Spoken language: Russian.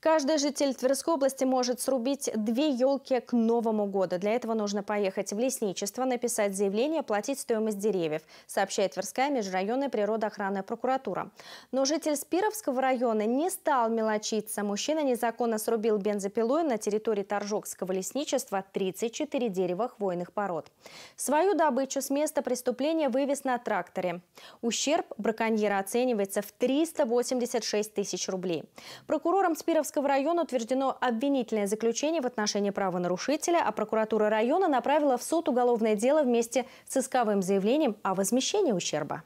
Каждый житель Тверской области может срубить две елки к Новому году. Для этого нужно поехать в лесничество, написать заявление, платить стоимость деревьев, сообщает Тверская межрайонная природоохранная прокуратура. Но житель Спировского района не стал мелочиться. Мужчина незаконно срубил бензопилой на территории Торжокского лесничества 34 дерева хвойных пород. Свою добычу с места преступления вывез на тракторе. Ущерб браконьера оценивается в 386 тысяч рублей. Прокурором Спировского Кировского района утверждено обвинительное заключение в отношении правонарушителя, а прокуратура района направила в суд уголовное дело вместе с исковым заявлением о возмещении ущерба.